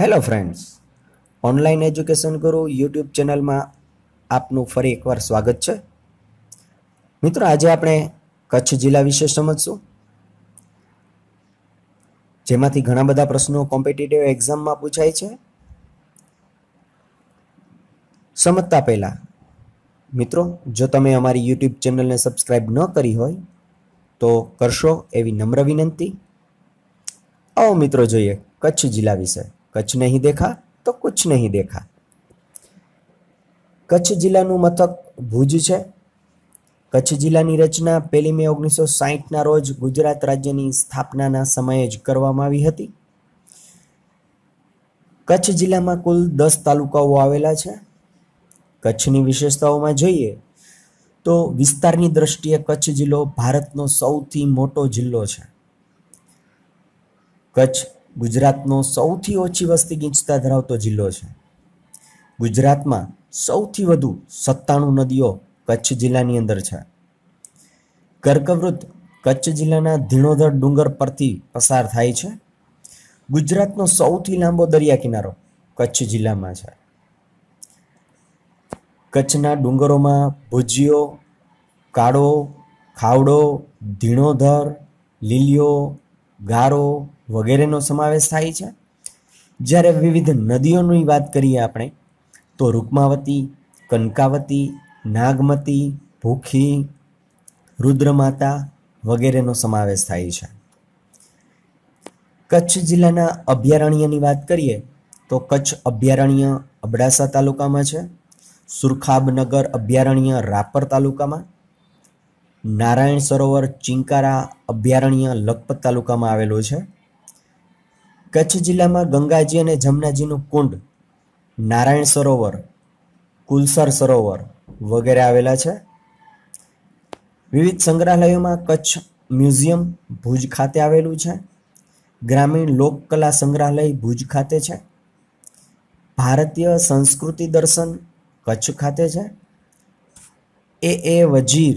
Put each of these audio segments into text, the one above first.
hello friends online education Guru YouTube ચેનલમાં આપનું ફરી એકવાર સ્વાગત છે મિત્રો આજે આપણે કચ્છ જિલ્લા વિશે સમજશું જેમાંથી ઘણા બધા પ્રશ્નો કોમ્પિટિટિવ એક્ઝામમાં પૂછાય છે સમજતા પહેલાં મિત્રો જો તમે અમારી યુટ્યુબ ચેનલને સબસ્ક્રાઈબ ન કરી હોય તો કરશો એવી નમ્ર વિનંતી આવો મિત્રો જોઈએ કચ્છ જિલ્લા વિશે કચ્છ નહીં દેખા તો કુછ નહીં દેખા કચ્છ જિલ્લાનું મથક ભુજ છે કચ્છ જિલ્લાની રચના પહેલી મે ઓગણીસો સાહીઠના રોજ ગુજરાત રાજ્યની સ્થાપનાના સમયે જ કરવામાં આવી હતી કચ્છ જિલ્લામાં કુલ દસ તાલુકાઓ આવેલા છે કચ્છની વિશેષતાઓમાં જોઈએ તો વિસ્તારની દ્રષ્ટિએ કચ્છ જિલ્લો ભારતનો સૌથી મોટો જિલ્લો છે કચ્છ ગુજરાતનો સૌથી ઓછી વસ્તી ગીંચતા ધરાવતો જિલ્લો છે ગુજરાતમાં સૌથી વધુ સત્તાણું નદીઓ કચ્છ જિલ્લાની અંદર છે કર્કવૃત્ત કચ્છ જિલ્લાના ધીણોધર ડુંગર પરથી પસાર થાય છે ગુજરાતનો સૌથી લાંબો દરિયા કિનારો કચ્છ જિલ્લામાં છે કચ્છના ડુંગરોમાં ભુજિયો કાળો ખાવડો ધીણોધર લીલિયો ગારો વગેરેનો સમાવેશ થાય છે જ્યારે વિવિધ નદીઓની વાત કરીએ આપણે તો રૂકમાવતી કનકાવતી નાગમતી ભૂખી રુદ્રમાતા વગેરેનો સમાવેશ થાય છે કચ્છ જિલ્લાના અભયારણ્યની વાત કરીએ તો કચ્છ અભયારણ્ય અબડાસા તાલુકામાં છે સુરખાબનગર અભયારણ્ય રાપર તાલુકામાં નારાયણ સરોવર ચિંકારા અભયારણ્ય લખપત તાલુકામાં આવેલું છે કચ્છ જિલ્લામાં ગંગાજી અને જમનાજીનું કુંડ નારાયણ સરોવર કુલસર સરોવર વગેરે આવેલા છે વિવિધ સંગ્રહાલયોમાં કચ્છ મ્યુઝિયમ ભુજ ખાતે આવેલું છે ગ્રામીણ લોકકલા સંગ્રહાલય ભુજ ખાતે છે ભારતીય સંસ્કૃતિ દર્શન કચ્છ ખાતે છે એ એ વજીર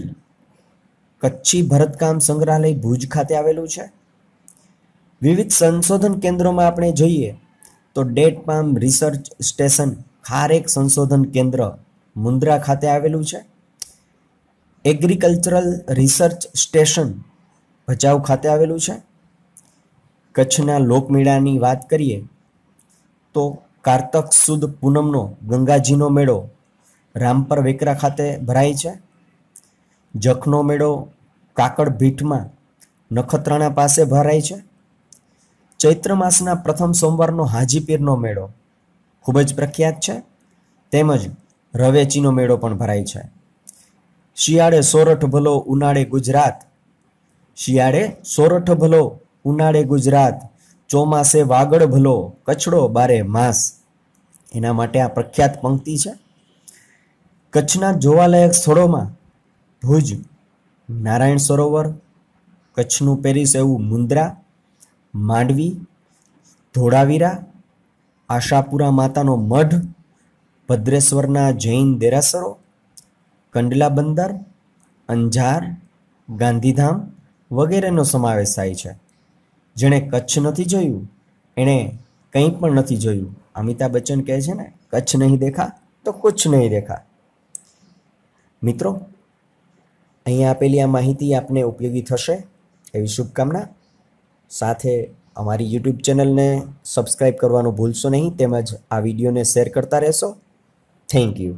કચ્છી ભરતકામ સંગ્રહાલય ભુજ ખાતે આવેલું છે વિવિધ સંશોધન કેન્દ્રોમાં આપણે જોઈએ તો ડેટ પામ રિસર્ચ સ્ટેશન ખારેક સંશોધન કેન્દ્ર મુન્દ્રા ખાતે આવેલું છે એગ્રીકલ્ચરલ રિસર્ચ સ્ટેશન ભચાઉ ખાતે આવેલું છે કચ્છના લોકમેળાની વાત કરીએ તો કારતક સુદ પૂનમનો ગંગાજીનો મેળો રામપર વેકરા ખાતે ભરાય છે જખનો મેળો કાકડ ભીઠમાં નખત્રાણા પાસે ભરાય છે ચૈત્ર માસના પ્રથમ સોમવારનો હાજીપીરનો મેળો ખૂબ જ પ્રખ્યાત છે તેમજ રવેચીનો મેળો પણ ભરાય છે શિયાળે સોરઠ ભલો ઉનાળે ગુજરાત શિયાળે સોરઠ ભલો ઉનાળે ગુજરાત ચોમાસે વાગડ ભલો કચડો બારે માસ એના માટે આ પ્રખ્યાત પંક્તિ છે કચ્છના જોવાલાયક સ્થળોમાં ભુજ નારાયણ સરોવર કચ્છનું પેરિસ એવું મુન્દ્રા માંડવી ધોળાવીરા આશાપુરા માતાનો મઢ ભદ્રેશ્વરના જૈન દેરાસરો કંડલા બંદર અંજાર ગાંધીધામ વગેરેનો સમાવેશ થાય છે જેણે કચ્છ નથી જોયું એણે કંઈ પણ નથી જોયું અમિતાભ બચ્ચન કહે છે ને કચ્છ નહીં દેખા તો કુછ નહીં દેખા મિત્રો અહીંયા આપેલી આ માહિતી આપને ઉપયોગી થશે એવી શુભકામના સાથે અમારી યુટ્યુબ ચેનલને સબસ્ક્રાઈબ કરવાનું ભૂલશો નહીં તેમજ આ વિડીયોને શેર કરતા રહેશો થેન્ક યુ